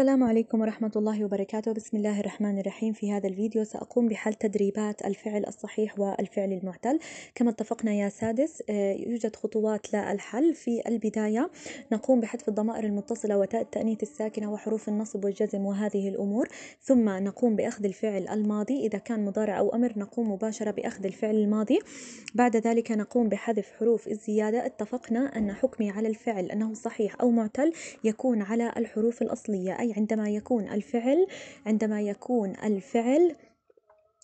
السلام عليكم ورحمة الله وبركاته بسم الله الرحمن الرحيم في هذا الفيديو سأقوم بحل تدريبات الفعل الصحيح والفعل المعتل كما اتفقنا يا سادس آه، يوجد خطوات للحل في البداية نقوم بحذف الضمائر المتصلة وتاء التأنيث الساكنة وحروف النصب والجزم وهذه الأمور ثم نقوم بأخذ الفعل الماضي إذا كان مضارع أو أمر نقوم مباشرة بأخذ الفعل الماضي بعد ذلك نقوم بحذف حروف الزيادة اتفقنا أن حكمي على الفعل أنه صحيح أو معتل يكون على الحروف الأصلية أي عندما يكون الفعل عندما يكون الفعل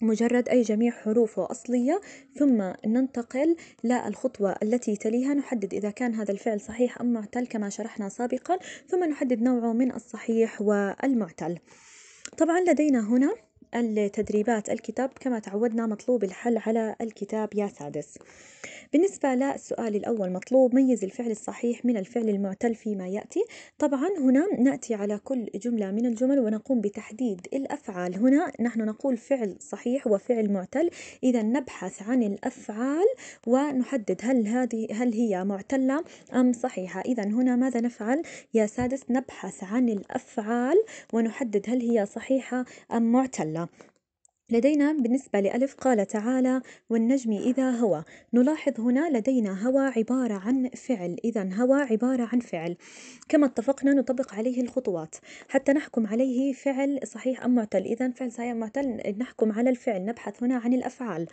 مجرد أي جميع حروفه أصلية ثم ننتقل للخطوة التي تليها نحدد إذا كان هذا الفعل صحيح أم معتل كما شرحنا سابقا ثم نحدد نوعه من الصحيح والمعتل طبعا لدينا هنا التدريبات الكتاب كما تعودنا مطلوب الحل على الكتاب يا سادس بالنسبة للسؤال الأول مطلوب ميز الفعل الصحيح من الفعل المعتل فيما يأتي طبعا هنا نأتي على كل جملة من الجمل ونقوم بتحديد الأفعال هنا نحن نقول فعل صحيح وفعل معتل إذا نبحث عن الأفعال ونحدد هل هذه هل هي معتلة أم صحيحة إذا هنا ماذا نفعل يا سادس نبحث عن الأفعال ونحدد هل هي صحيحة أم معتلة на لدينا بالنسبة لألف قال تعالى والنجم إذا هوى نلاحظ هنا لدينا هوى عبارة عن فعل إذا هوى عبارة عن فعل كما اتفقنا نطبق عليه الخطوات حتى نحكم عليه فعل صحيح أم معتل إذا فعل صحيح أم معتل نحكم على الفعل نبحث هنا عن الأفعال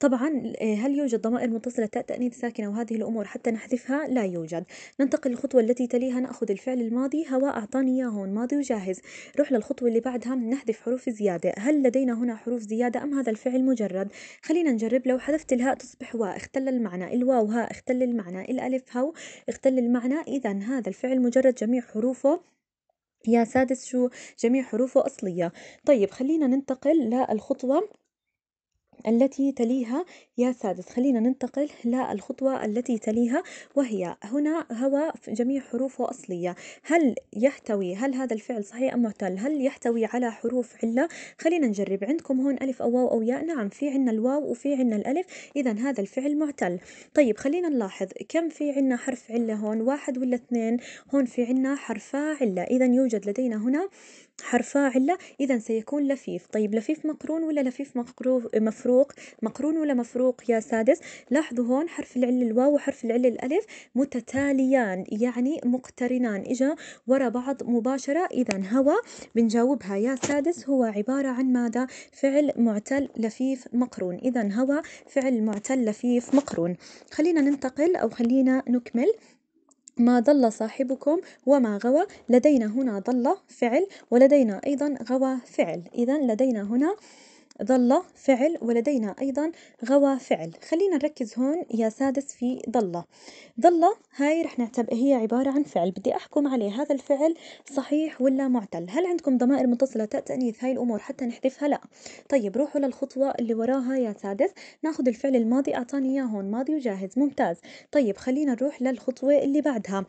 طبعا آه، هل يوجد ضمائر متصلة تاء تأنيث ساكنة وهذه الأمور حتى نحذفها لا يوجد ننتقل للخطوة التي تليها نأخذ الفعل الماضي هوى أعطاني إياه هون ماضي وجاهز نروح للخطوة اللي بعدها نحذف حروف زيادة هل لدينا هنا حروف زيادة أم هذا الفعل مجرد خلينا نجرب لو حذفت الهاء تصبح وا اختل المعنى الواو ها اختل المعنى الألف هاو اختل المعنى إذا هذا الفعل مجرد جميع حروفه يا سادس شو جميع حروفه أصلية طيب خلينا ننتقل للخطوة التي تليها يا سادس خلينا ننتقل للخطوة التي تليها وهي هنا هو جميع حروفه أصلية هل يحتوي هل هذا الفعل صحيح أم معتل هل يحتوي على حروف علة خلينا نجرب عندكم هون ألف أو واو أو ياء نعم في عنا الواو وفي عنا الألف إذا هذا الفعل معتل طيب خلينا نلاحظ كم في عنا حرف علة هون واحد ولا اثنين هون في عنا حرفا علة إذا يوجد لدينا هنا حرف فاعل إذا سيكون لفيف طيب لفيف مقرون ولا لفيف مفروق مقرون ولا مفروق يا سادس لاحظوا هون حرف العلة الواو وحرف العلة الألف متتاليان يعني مقترنان إجا ورا بعض مباشرة إذا هوا بنجاوبها يا سادس هو عبارة عن ماذا فعل معتل لفيف مقرون إذا هوا فعل معتل لفيف مقرون خلينا ننتقل أو خلينا نكمل ما ضل صاحبكم وما غوى لدينا هنا ضل فعل ولدينا أيضا غوى فعل إذا لدينا هنا ظل فعل ولدينا أيضا غوى فعل خلينا نركز هون يا سادس في ظل ظل هاي رح نعتبر هي عبارة عن فعل بدي أحكم عليه هذا الفعل صحيح ولا معتل هل عندكم ضمائر متصلة تأنيث هاي الأمور حتى نحذفها لا طيب روحوا للخطوة اللي وراها يا سادس ناخذ الفعل الماضي أعطاني إياه هون ماضي وجاهز ممتاز طيب خلينا نروح للخطوة اللي بعدها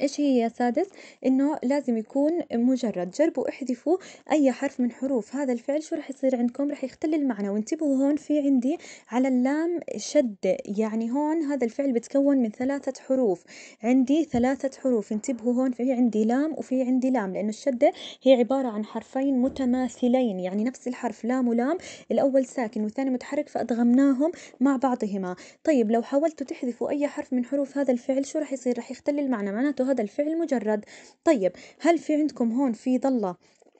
إيش هي يا سادس؟ إنه لازم يكون مجرد, جربوا احذفوا أي حرف من حروف هذا الفعل, شو راح يصير عندكم؟ راح يختل المعنى, وانتبهوا هون في عندي على اللام شدة, يعني هون هذا الفعل بتكون من ثلاثة حروف, عندي ثلاثة حروف, انتبهوا هون في عندي لام وفي عندي لام, لانه الشدة هي عبارة عن حرفين متماثلين, يعني نفس الحرف لام ولام, الأول ساكن والثاني متحرك, فأدغمناهم مع بعضهما, طيب لو حاولتوا تحذفوا أي حرف من حروف هذا الفعل, شو راح يصير؟ راح يختل المعنى, معناته هذا الفعل مجرد طيب هل في عندكم هون في ضلة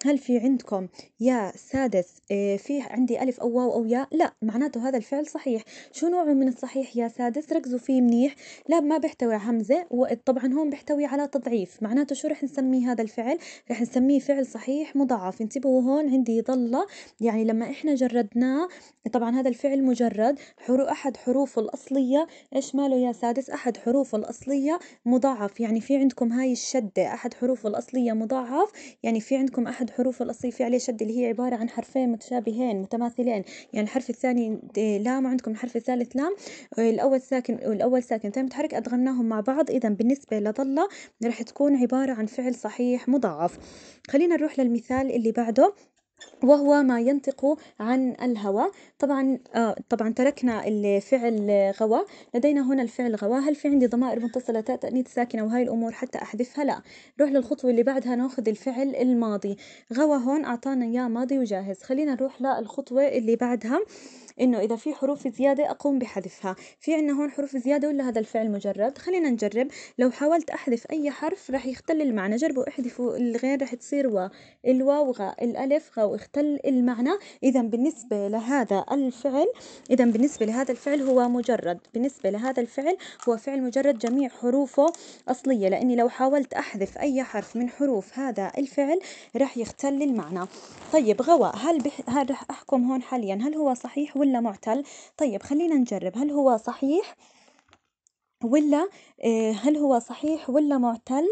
هل في عندكم يا سادس آه، في عندي ألف أو واو أو ياء؟ لا معناته هذا الفعل صحيح، شو نوعه من الصحيح يا سادس؟ ركزوا فيه منيح، لا ما بيحتوي همزة وطبعا هون بيحتوي على تضعيف، معناته شو رح نسميه هذا الفعل؟ رح نسميه فعل صحيح مضاعف، انتبهوا هون عندي ظلة يعني لما إحنا جردناه طبعا هذا الفعل مجرد حرو أحد حروفه الأصلية إيش ماله يا سادس؟ أحد حروفه الأصلية مضاعف، يعني في عندكم هاي الشدة أحد حروفه الأصلية مضاعف، يعني في عندكم أحد الحروف الأصلية في عليه شد اللي هي عبارة عن حرفين متشابهين متماثلين يعني الحرف الثاني إيه، لام عندكم الحرف الثالث لام الأول ساكن والأول ساكن ثاني متحرك أدغمناهم مع بعض إذا بالنسبة لظلة راح تكون عبارة عن فعل صحيح مضاعف خلينا نروح للمثال اللي بعده وهو ما ينطق عن الهوى طبعا آه طبعا تركنا الفعل غوى لدينا هنا الفعل غوى هل في عندي ضمائر متصلة تاء تأنيث ساكنة وهاي الأمور حتى أحذفها لا نروح للخطوة اللي بعدها ناخذ الفعل الماضي غوى هون أعطانا إياه ماضي وجاهز خلينا نروح للخطوة اللي بعدها إنه إذا في حروف زيادة أقوم بحذفها في عنا هون حروف زيادة ولا هذا الفعل مجرد خلينا نجرب لو حاولت أحذف أي حرف راح يختل المعنى جربوا احذفوا الغين راح تصير و الواو غا الألف غا واختل المعنى إذا بالنسبة لهذا الفعل إذا بالنسبة لهذا الفعل هو مجرد بالنسبة لهذا الفعل هو فعل مجرد جميع حروفه أصلية لأني لو حاولت أحذف أي حرف من حروف هذا الفعل راح يختل المعنى طيب غواء هل, بح... هل راح أحكم هون حاليا هل هو صحيح ولا ولا معتل طيب خلينا نجرب هل هو صحيح ولا آه، هل هو صحيح ولا معتل؟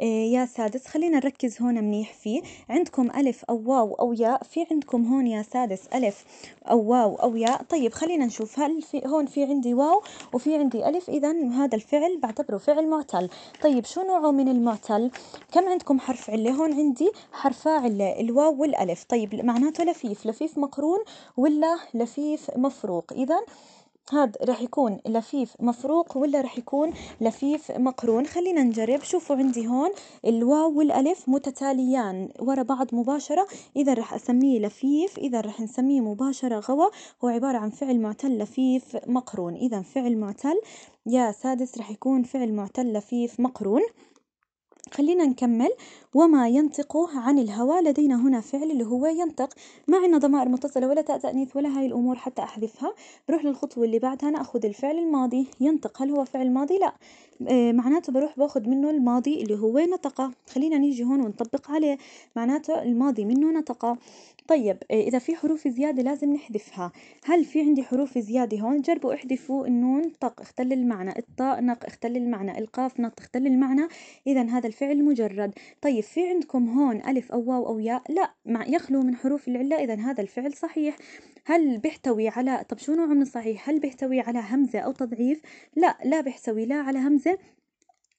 آه، يا سادس خلينا نركز هون منيح فيه عندكم ألف أو واو أو ياء في عندكم هون يا سادس ألف أو واو أو ياء طيب خلينا نشوف هل في هون في عندي واو وفي عندي ألف إذا هذا الفعل بعتبره فعل معتل طيب شو نوعه من المعتل؟ كم عندكم حرف علة؟ هون عندي حرفا علة الواو والألف طيب معناته لفيف لفيف مقرون ولا لفيف مفروق إذا هاد راح يكون لفيف مفروق ولا راح يكون لفيف مقرون خلينا نجرب شوفوا عندي هون الواو والالف متتاليان ورا بعض مباشرة اذا راح اسميه لفيف اذا راح نسميه مباشرة غوى هو عبارة عن فعل معتل لفيف مقرون اذا فعل معتل يا سادس راح يكون فعل معتل لفيف مقرون. خلينا نكمل وما ينطق عن الهوى لدينا هنا فعل اللي هو ينطق ما عندنا ضمائر متصلة ولا تاء تأنيث ولا هاي الأمور حتى أحذفها بروح للخطوة اللي بعدها نأخذ الفعل الماضي ينطق هل هو فعل ماضي لا آه، معناته بروح باخذ منه الماضي اللي هو نطق خلينا نيجي هون ونطبق عليه معناته الماضي منه نطق طيب آه، إذا في حروف زيادة لازم نحذفها هل في عندي حروف زيادة هون جربوا احذفوا النون طق اختل المعنى الطاء نق اختل المعنى القاف نط اختل المعنى إذا هذا الفعل الفعل مجرد طيب في عندكم هون ألف أو واو أو ياء لا مع يخلو من حروف العلة إذا هذا الفعل صحيح هل بيحتوي على طب شو نوعه من الصحيح هل بيحتوي على همزة أو تضعيف لا لا بيحتوي لا على همزة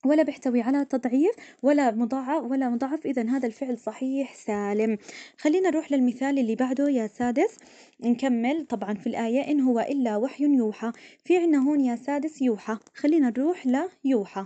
ولا بيحتوي على تضعيف ولا مضاعف ولا مضاعف إذا هذا الفعل صحيح سالم خلينا نروح للمثال اللي بعده يا سادس نكمل طبعا في الآية إن هو إلا وحي يوحى في عنا هون يا سادس يوحى خلينا نروح ليوحى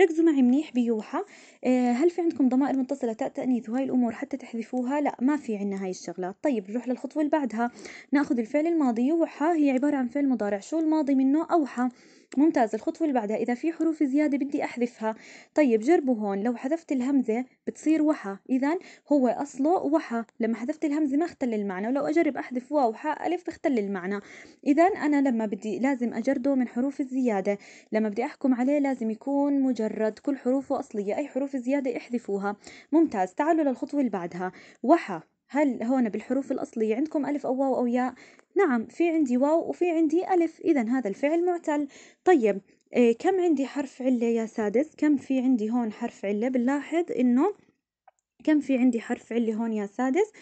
ركزوا معي منيح بيوحى آه، هل في عندكم ضمائر متصلة تاء تأنيث وهاي الأمور حتى تحذفوها لا ما في عنا هاي الشغلات طيب نروح للخطوة اللي بعدها ناخذ الفعل الماضي يوحى هي عبارة عن فعل مضارع شو الماضي منه أوحى ممتاز الخطوة اللي بعدها إذا في حروف زيادة بدي أحذفها طيب جربوا هون لو حذفت الهمزة بتصير وحى إذا هو أصله وحى لما حذفت الهمزة ما اختل المعنى ولو أجرب أحذف واو حاء ألف اختل المعنى إذا أنا لما بدي لازم أجرده من حروف الزيادة لما بدي أحكم عليه لازم يكون مجرد كل حروفه أصلية أي حروف زيادة احذفوها ممتاز تعالوا للخطوة اللي بعدها وحى هل هون بالحروف الأصلية عندكم ألف أو واو أو ياء؟ نعم في عندي واو وفي عندي ألف إذا هذا الفعل معتل طيب إيه كم عندي حرف علة يا سادس كم في عندي هون حرف علة بنلاحظ إنه كم في عندي حرف علة هون يا سادس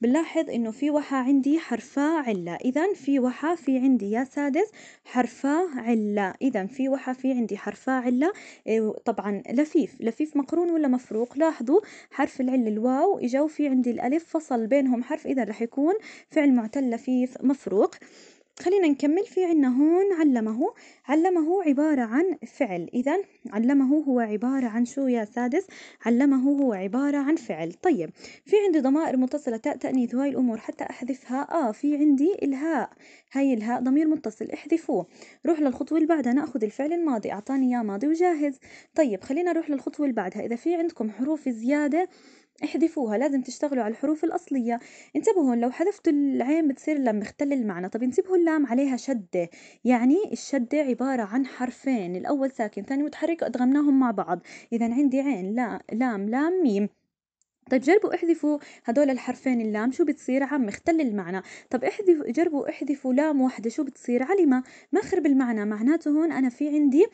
بنلاحظ إنه في وحة عندي حرفا علة، إذا في وحة في عندي يا سادس حرفا علة، إذا في وحة في عندي حرفا علة إيه، طبعا لفيف، لفيف مقرون ولا مفروق؟ لاحظوا حرف العلة الواو إجا وفي عندي الألف فصل بينهم حرف إذا رح يكون فعل معتل لفيف مفروق. خلينا نكمل في عنا هون علمه، علمه عبارة عن فعل إذا علمه هو عبارة عن شو يا سادس؟ علمه هو عبارة عن فعل، طيب في عندي ضمائر متصلة تاء تأنيث وهاي الأمور حتى أحذفها آه في عندي الهاء هاي الهاء ضمير متصل احذفوه، روح للخطوة اللي بعدها ناخذ الفعل الماضي أعطاني إياه ماضي وجاهز، طيب خلينا نروح للخطوة اللي بعدها إذا في عندكم حروف زيادة احذفوها لازم تشتغلوا على الحروف الأصلية انتبهوا لو حذفتوا العين بتصير اللام مختل المعنى طب انتبهوا اللام عليها شدة يعني الشدة عبارة عن حرفين الأول ساكن ثاني متحرك أدغمناهم مع بعض إذا عندي عين لا لام لام ميم طيب جربوا احذفوا هدول الحرفين اللام شو بتصير عم اختل المعنى طب احذف جربوا احذفوا لام واحدة شو بتصير علمة ما خرب المعنى معناته هون أنا في عندي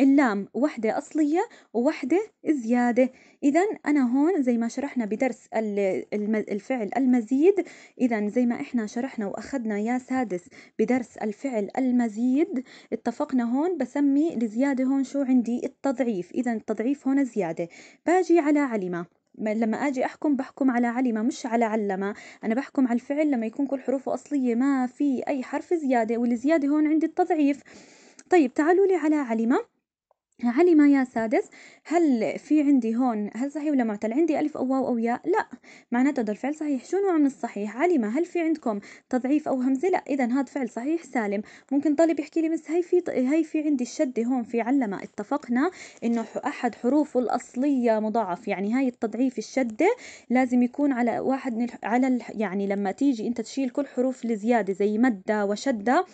اللام واحدة أصلية وواحدة زيادة إذا أنا هون زي ما شرحنا بدرس الفعل المزيد إذا زي ما إحنا شرحنا وأخذنا يا سادس بدرس الفعل المزيد اتفقنا هون بسمي الزيادة هون شو عندي التضعيف إذا التضعيف هون زيادة باجي على علمة لما أجي أحكم بحكم على علم مش على علم أنا بحكم على الفعل لما يكون كل حروفه أصلية ما في أي حرف زيادة والزيادة هون عندي التضعيف طيب تعالوا لي على علم علم يا سادس هل في عندي هون هل صحيح ولا معتل عندي ألف أو واو أو ياء لا معناته هذا الفعل صحيح شو نوع من الصحيح علم هل في عندكم تضعيف أو همزة لا إذا هذا فعل صحيح سالم ممكن طالب يحكي لي مس هي في هي في عندي الشدة هون في علم اتفقنا إنه أحد حروفه الأصلية مضاعف يعني هاي التضعيف الشدة لازم يكون على واحد من على يعني لما تيجي أنت تشيل كل حروف الزيادة زي مدة وشدة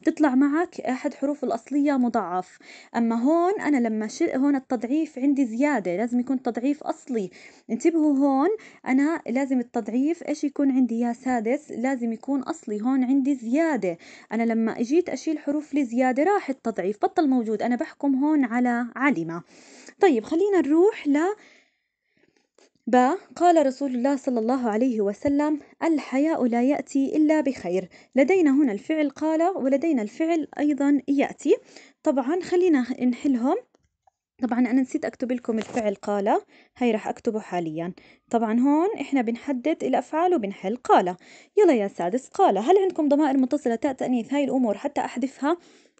بتطلع معك أحد حروف الأصلية مضاعف، أما هون أنا لما هون التضعيف عندي زيادة لازم يكون تضعيف أصلي، انتبهوا هون أنا لازم التضعيف إيش يكون عندي يا سادس لازم يكون أصلي هون عندي زيادة، أنا لما إجيت أشيل حروف الزيادة راح التضعيف بطل موجود أنا بحكم هون على علمة، طيب خلينا نروح ل. با قال رسول الله صلى الله عليه وسلم الحياء لا يأتي إلا بخير لدينا هنا الفعل قال ولدينا الفعل أيضا يأتي طبعا خلينا نحلهم طبعا أنا نسيت أكتب لكم الفعل قال هاي راح أكتبه حاليا طبعا هون إحنا بنحدد الأفعال وبنحل قال يلا يا سادس قال هل عندكم ضمائر متصلة تاء تأنيث هاي الأمور حتى أحذفها؟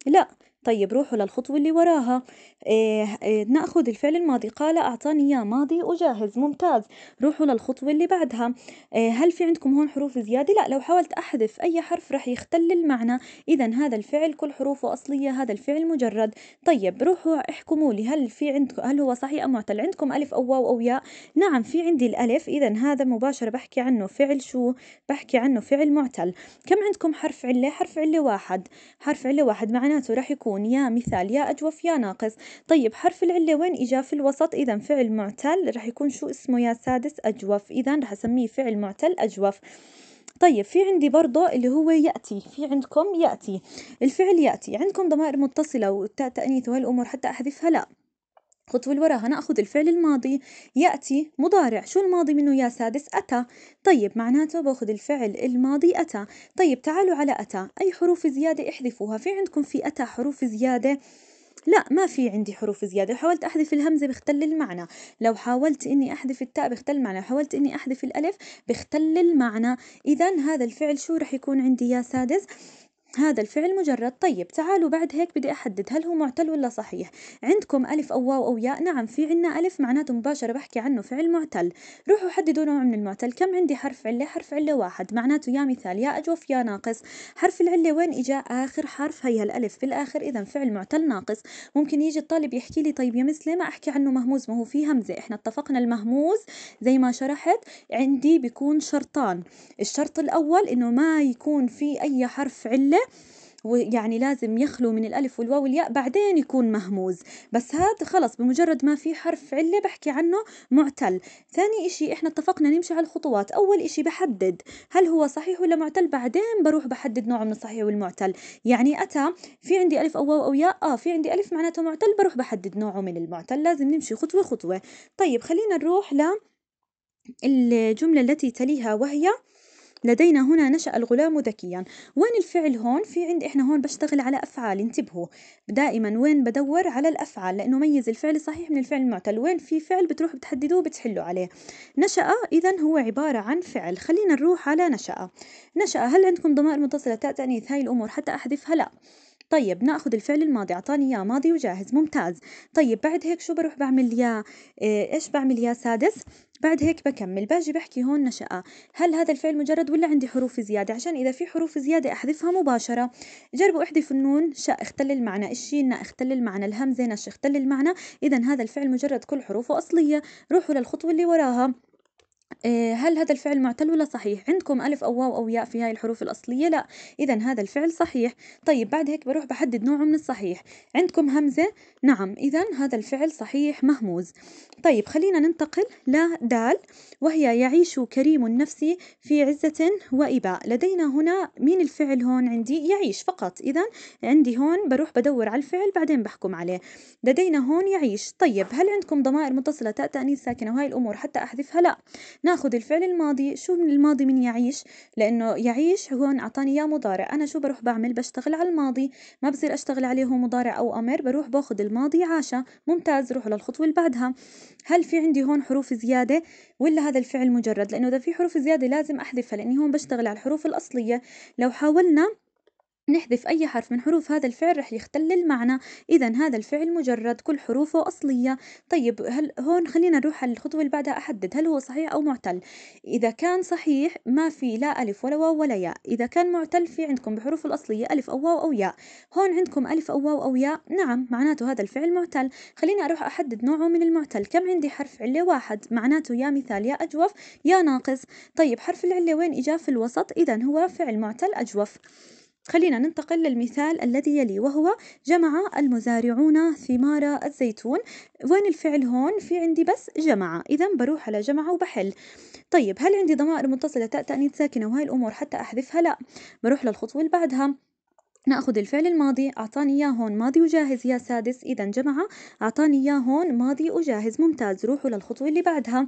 لا طيب روحوا للخطوة اللي وراها إيه إيه نأخذ الفعل الماضي قال أعطاني إياه ماضي وجاهز ممتاز روحوا للخطوة اللي بعدها إيه هل في عندكم هون حروف زيادة؟ لا لو حاولت أحذف أي حرف رح يختل المعنى إذا هذا الفعل كل حروفه أصلية هذا الفعل مجرد طيب روحوا احكموا لي هل في عندكم هل هو صحيح أم معتل عندكم ألف أو واو أو ياء نعم في عندي الألف إذا هذا مباشرة بحكي عنه فعل شو بحكي عنه فعل معتل كم عندكم حرف علة حرف علة واحد حرف علة واحد معناته رح يكون يكون يا مثال يا أجوف يا ناقص طيب حرف العلة وين إجا في الوسط إذا فعل معتل رح يكون شو اسمه يا سادس أجوف إذا رح أسميه فعل معتل أجوف طيب في عندي برضه اللي هو يأتي في عندكم يأتي الفعل يأتي عندكم ضمائر متصلة والتاء تأنيث وهالأمور حتى أحذفها لا خطوة وراها نأخذ الفعل الماضي يأتي مضارع شو الماضي منه يا سادس أتى طيب معناته باخد الفعل الماضي أتى طيب تعالوا على أتى أي حروف زيادة احذفوها في عندكم في أتى حروف زيادة لا ما في عندي حروف زيادة حاولت أحذف الهمزة بختل المعنى لو حاولت إني أحذف التاء بختل المعنى لو حاولت إني أحذف الألف بختل المعنى إذا هذا الفعل شو رح يكون عندي يا سادس هذا الفعل مجرد طيب تعالوا بعد هيك بدي أحدد هل هو معتل ولا صحيح عندكم ألف أو واو أو ياء نعم في عنا ألف معناته مباشرة بحكي عنه فعل معتل روحوا حددوا نوع من المعتل كم عندي حرف علة حرف علة واحد معناته يا مثال يا أجوف يا ناقص حرف العلة وين إجا آخر حرف هي الألف بالآخر إذا فعل معتل ناقص ممكن يجي الطالب يحكي لي طيب يا مس ليه ما أحكي عنه مهموز ما هو في همزة إحنا اتفقنا المهموز زي ما شرحت عندي بيكون شرطان الشرط الأول إنه ما يكون في أي حرف علة ويعني لازم يخلو من الألف والواو والياء بعدين يكون مهموز بس هذا خلص بمجرد ما في حرف علة بحكي عنه معتل ثاني إشي إحنا اتفقنا نمشي على الخطوات أول إشي بحدد هل هو صحيح ولا معتل بعدين بروح بحدد نوعه من الصحيح والمعتل يعني أتى في عندي ألف أو واو أو ياء آه في عندي ألف معناته معتل بروح بحدد نوعه من المعتل لازم نمشي خطوة خطوة طيب خلينا نروح ل الجملة التي تليها وهي لدينا هنا نشأ الغلام ذكيا وين الفعل هون في عندي إحنا هون بشتغل على أفعال انتبهوا دائما وين بدور على الأفعال لأنه ميز الفعل الصحيح من الفعل المعتل وين في فعل بتروح بتحدده وبتحله عليه نشأ إذا هو عبارة عن فعل خلينا نروح على نشأ نشأ هل عندكم ضمائر متصلة تاء تأنيث هاي الأمور حتى أحذفها لا طيب ناخذ الفعل الماضي أعطاني إياه ماضي وجاهز ممتاز طيب بعد هيك شو بروح بعمل يا آه، إيش بعمل يا سادس بعد هيك بكمل باجي بحكي هون نشأ هل هذا الفعل مجرد ولا عندي حروف زيادة عشان إذا في حروف زيادة أحذفها مباشرة جربوا احذفوا النون شاء اختل المعنى الشين اختل المعنى الهمزة نش اختل المعنى إذا هذا الفعل مجرد كل حروفه أصلية روحوا للخطوة اللي وراها إيه، هل هذا الفعل معتل ولا صحيح عندكم ألف أو واو أو ياء في هاي الحروف الأصلية لا إذا هذا الفعل صحيح طيب بعد هيك بروح بحدد نوعه من الصحيح عندكم همزة نعم إذا هذا الفعل صحيح مهموز طيب خلينا ننتقل لدال وهي يعيش كريم النفس في عزة وإباء لدينا هنا مين الفعل هون عندي يعيش فقط إذا عندي هون بروح بدور على الفعل بعدين بحكم عليه لدينا هون يعيش طيب هل عندكم ضمائر متصلة تاء تأنيث ساكنة وهاي الأمور حتى أحذفها لا ناخذ الفعل الماضي شو من الماضي من يعيش لأنه يعيش هون أعطاني إياه مضارع أنا شو بروح بعمل بشتغل على الماضي ما بصير أشتغل عليه هو مضارع أو أمر بروح باخذ الماضي عاش ممتاز روح للخطوة اللي بعدها هل في عندي هون حروف زيادة ولا هذا الفعل مجرد لأنه إذا في حروف زيادة لازم أحذفها لأني هون بشتغل على الحروف الأصلية لو حاولنا نحذف أي حرف من حروف هذا الفعل رح يختل المعنى، إذا هذا الفعل مجرد كل حروفه أصلية، طيب هل هون خلينا نروح على الخطوة اللي بعدها أحدد هل هو صحيح أو معتل؟ إذا كان صحيح ما في لا ألف ولا واو ولا ياء، إذا كان معتل في عندكم بحروف الأصلية ألف أو واو أو ياء، هون عندكم ألف أو واو أو ياء، نعم معناته هذا الفعل معتل، خليني أروح أحدد نوعه من المعتل، كم عندي حرف علة واحد معناته يا مثال يا أجوف يا ناقص، طيب حرف العلة وين إجا في الوسط؟ إذا هو فعل معتل أجوف. خلينا ننتقل للمثال الذي يلي وهو جمع المزارعون ثمار الزيتون وين الفعل هون في عندي بس جمع إذا بروح على جمع وبحل طيب هل عندي ضمائر متصلة تاء تأنيث ساكنة وهاي الأمور حتى أحذفها لا بروح للخطوة اللي بعدها ناخذ الفعل الماضي اعطاني اياه هون ماضي وجاهز يا سادس اذا جمع اعطاني اياه هون ماضي وجاهز ممتاز روحوا للخطوه اللي بعدها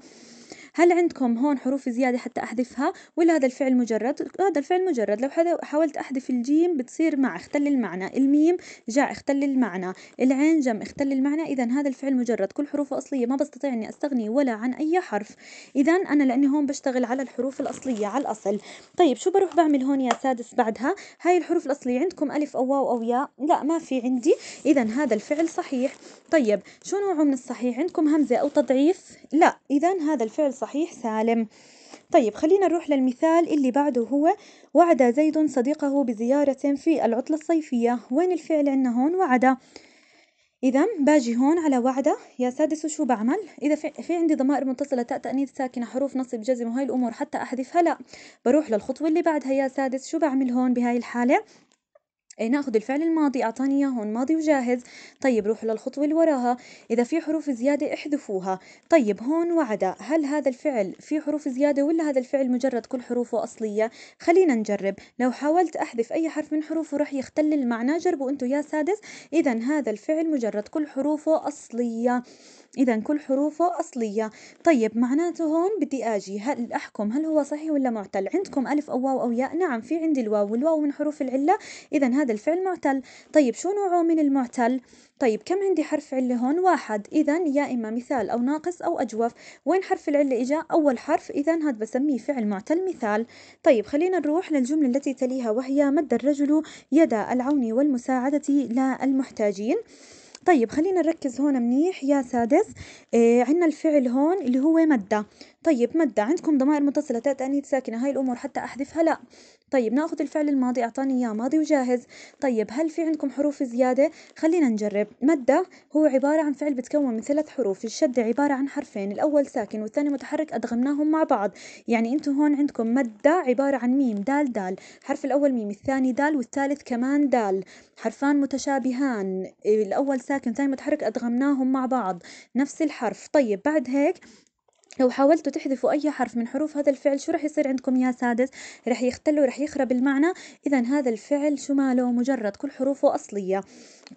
هل عندكم هون حروف زيادة حتى أحذفها ولا هذا الفعل مجرد هذا الفعل مجرد لو حاولت أحذف الجيم بتصير مع اختل المعنى الميم جاء اختل المعنى العين جم اختل المعنى إذا هذا الفعل مجرد كل حروفه أصلية ما بستطيع إني أستغني ولا عن أي حرف إذا أنا لأني هون بشتغل على الحروف الأصلية على الأصل طيب شو بروح بعمل هون يا سادس بعدها هاي الحروف الأصلية عندكم ألف أو واو أو ياء لا ما في عندي إذا هذا الفعل صحيح طيب شو نوعه من الصحيح عندكم همزة أو تضعيف لا إذا هذا الفعل صحيح صحيح سالم طيب خلينا نروح للمثال اللي بعده هو وعد زيد صديقه بزيارة في العطلة الصيفية وين الفعل عندنا هون وعد إذا باجي هون على وعدة يا سادس وشو بعمل؟ إذا في عندي ضمائر متصلة تاء تأنيث ساكنة حروف نصب جزم وهاي الأمور حتى أحذفها لا بروح للخطوة اللي بعدها يا سادس شو بعمل هون بهاي الحالة؟ ناخذ الفعل الماضي أعطاني اياه هون ماضي وجاهز طيب روحوا للخطوة اللي وراها إذا في حروف زيادة احذفوها طيب هون وعدا هل هذا الفعل في حروف زيادة ولا هذا الفعل مجرد كل حروفه أصلية خلينا نجرب لو حاولت أحذف أي حرف من حروفه راح يختل المعنى جربوا انتم يا سادس إذا هذا الفعل مجرد كل حروفه أصلية إذا كل حروفه أصلية طيب معناته هون بدي أجي هل أحكم هل هو صحيح ولا معتل عندكم ألف أو واو أو ياء نعم في عندي الواو والواو من حروف العلة إذا هذا الفعل معتل طيب شو نوعه من المعتل طيب كم عندي حرف علة هون واحد إذا يا إما مثال أو ناقص أو أجوف وين حرف العلة إجا أول حرف إذا هذا بسميه فعل معتل مثال طيب خلينا نروح للجملة التي تليها وهي مد الرجل يد العون والمساعدة لا المحتاجين طيب خلينا نركز هون منيح يا سادس إيه عندنا الفعل هون اللي هو مدة طيب مدة عندكم ضمائر متصلة تأتي أنيت ساكنة هاي الأمور حتى أحذفها لا طيب ناخذ الفعل الماضي أعطاني إياه ماضي وجاهز طيب هل في عندكم حروف زيادة خلينا نجرب مد هو عبارة عن فعل بتكون من ثلاث حروف الشدة عبارة عن حرفين الأول ساكن والثاني متحرك أدغمناهم مع بعض يعني أنتم هون عندكم مده عبارة عن ميم دال دال حرف الأول ميم الثاني دال والثالث كمان دال حرفان متشابهان الأول ساكن والثاني متحرك أدغمناهم مع بعض نفس الحرف طيب بعد هيك لو حاولتوا تحذفوا أي حرف من حروف هذا الفعل شو راح يصير عندكم يا سادس؟ راح يختل وراح يخرب المعنى، إذا هذا الفعل شو ماله؟ مجرد كل حروفه أصلية.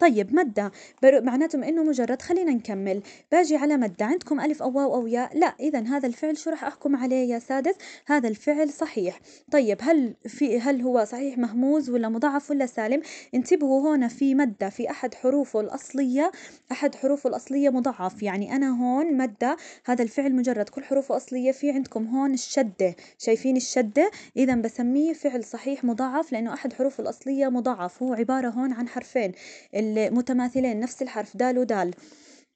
طيب مدة معناتهم إنه مجرد خلينا نكمل، باجي على مدة عندكم ألف أو واو أو ياء، لا إذا هذا الفعل شو راح أحكم عليه يا سادس؟ هذا الفعل صحيح. طيب هل في هل هو صحيح مهموز ولا مضاعف ولا سالم؟ انتبهوا هون في مدة في أحد حروفه الأصلية أحد حروفه الأصلية مضاعف، يعني أنا هون مدة هذا الفعل مجرد مجرد كل حروف أصلية في عندكم هون الشدة شايفين الشدة إذا بسميه فعل صحيح مضاعف لأنه أحد حروف الأصلية مضاعف هو عبارة هون عن حرفين المتماثلين نفس الحرف دال ودال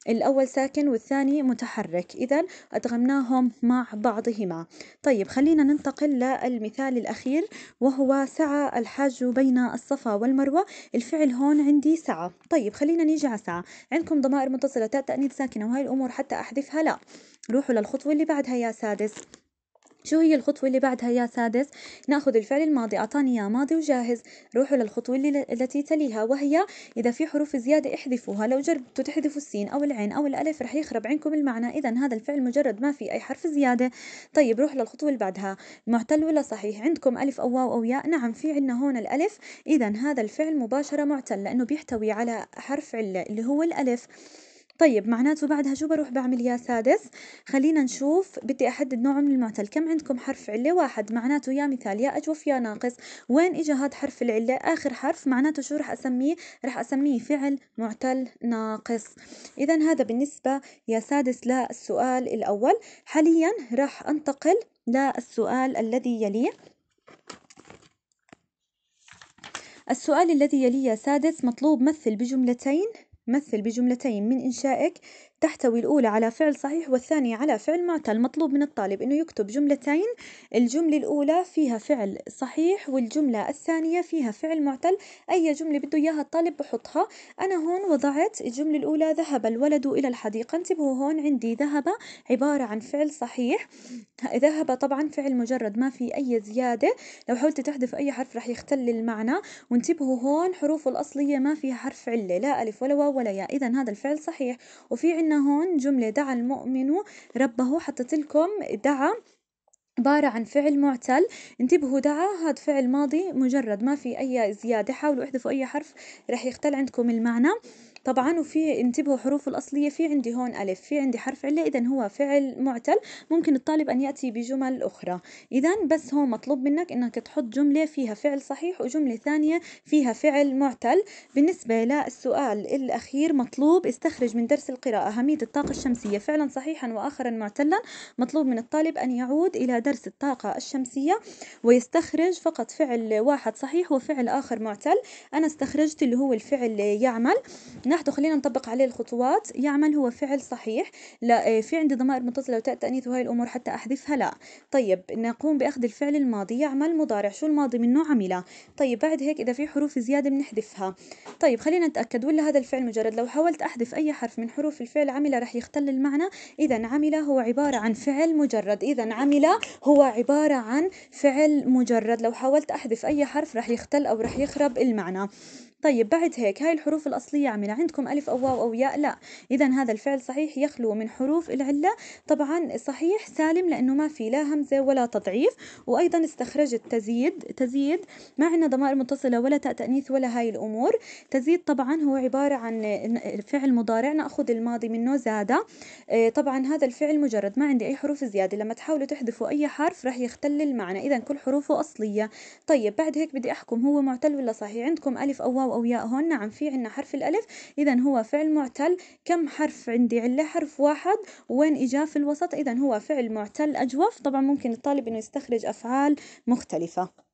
الأول ساكن والثاني متحرك إذا أدغمناهم مع بعضهما طيب خلينا ننتقل للمثال الأخير وهو سعى الحاج بين الصفا والمروة الفعل هون عندي سعى طيب خلينا نيجي على سعى عندكم ضمائر متصلة تأنيث ساكنة وهي الأمور حتى أحذفها لا روحوا للخطوة اللي بعدها يا سادس شو هي الخطوة اللي بعدها يا سادس؟ ناخذ الفعل الماضي أعطاني إياه ماضي وجاهز، روحوا للخطوة اللي التي تليها وهي إذا في حروف زيادة احذفوها، لو جربتوا تحذفوا السين أو العين أو الألف رح يخرب عندكم المعنى، إذا هذا الفعل مجرد ما في أي حرف زيادة، طيب روح للخطوة اللي بعدها، معتل ولا صحيح؟ عندكم ألف أو واو أو ياء؟ نعم في عندنا هون الألف، إذا هذا الفعل مباشرة معتل لأنه بيحتوي على حرف علة اللي هو الألف. طيب معناته بعدها شو بروح بعمل يا سادس خلينا نشوف بدي أحدد نوع من المعتل كم عندكم حرف علة واحد معناته يا مثال يا أجوف يا ناقص وين اجى هاد حرف العلة آخر حرف معناته شو راح أسميه راح أسميه فعل معتل ناقص إذا هذا بالنسبة يا سادس للسؤال الأول حاليا راح أنتقل للسؤال الذي يليه السؤال الذي يلي يا سادس مطلوب مثل بجملتين مثل بجملتين من إنشائك تحتوي الأولى على فعل صحيح والثانية على فعل معتل المطلوب من الطالب إنه يكتب جملتين الجملة الأولى فيها فعل صحيح والجملة الثانية فيها فعل معتل أي جملة بده إياها الطالب بحطها أنا هون وضعت الجملة الأولى ذهب الولد إلى الحديقة انتبهوا هون عندي ذهب عبارة عن فعل صحيح ذهب طبعا فعل مجرد ما في أي زيادة لو حاولت تحذف أي حرف رح يختل المعنى وانتبهوا هون حروفه الأصلية ما فيها حرف علة لا ألف ولا واو ولا ياء إذا هذا الفعل صحيح وفي عنا عنا هون جملة دعا المؤمن ربه حطت لكم دعا عبارة عن فعل معتل انتبهوا دعا هاد فعل ماضي مجرد ما في أي زيادة حاولوا احذفوا أي حرف رح يختل عندكم المعنى طبعًا وفي انتبهوا حروف الأصلية في عندي هون ألف في عندي حرف علة إذا هو فعل معتل ممكن الطالب أن يأتي بجمل أخرى إذا بس هون مطلوب منك إنك تحط جملة فيها فعل صحيح وجملة ثانية فيها فعل معتل بالنسبة للسؤال الأخير مطلوب استخرج من درس القراءة أهمية الطاقة الشمسية فعلا صحيحا وآخرا معتلا مطلوب من الطالب أن يعود إلى درس الطاقة الشمسية ويستخرج فقط فعل واحد صحيح وفعل آخر معتل أنا استخرجت اللي هو الفعل يعمل ناخده خلينا نطبق عليه الخطوات يعمل هو فعل صحيح لا آه، في عندي ضمائر متصلة وتاء تأنيث وهي الأمور حتى أحذفها لا طيب نقوم بأخذ الفعل الماضي يعمل مضارع شو الماضي منه عمل عمله طيب بعد هيك إذا في حروف زيادة بنحذفها طيب خلينا نتأكد ولا هذا الفعل مجرد لو حاولت أحذف أي حرف من حروف الفعل عمل رح يختل المعنى إذا عمل هو عبارة عن فعل مجرد إذا عمل هو عبارة عن فعل مجرد لو حاولت أحذف أي حرف رح يختل أو رح يخرب المعنى طيب بعد هيك هاي الحروف الأصلية عمل عندكم ألف أو واو أو ياء لا إذا هذا الفعل صحيح يخلو من حروف العلة طبعا صحيح سالم لأنه ما في لا همزة ولا تضعيف وأيضا استخرجت تزيد تزيد ما عندنا ضمائر متصلة ولا تاء تأنيث ولا هاي الأمور تزيد طبعا هو عبارة عن فعل مضارع نأخذ الماضي منه زادة آه، طبعا هذا الفعل مجرد ما عندي أي حروف زيادة لما تحاولوا تحذفوا أي حرف راح يختل المعنى إذا كل حروفه أصلية طيب بعد هيك بدي أحكم هو معتل ولا صحيح عندكم ألف أو واو أو ياء هون نعم في عندنا حرف الألف إذا هو فعل معتل كم حرف عندي علة حرف واحد وين إجا في الوسط إذا هو فعل معتل أجوف طبعا ممكن الطالب إنه يستخرج أفعال مختلفة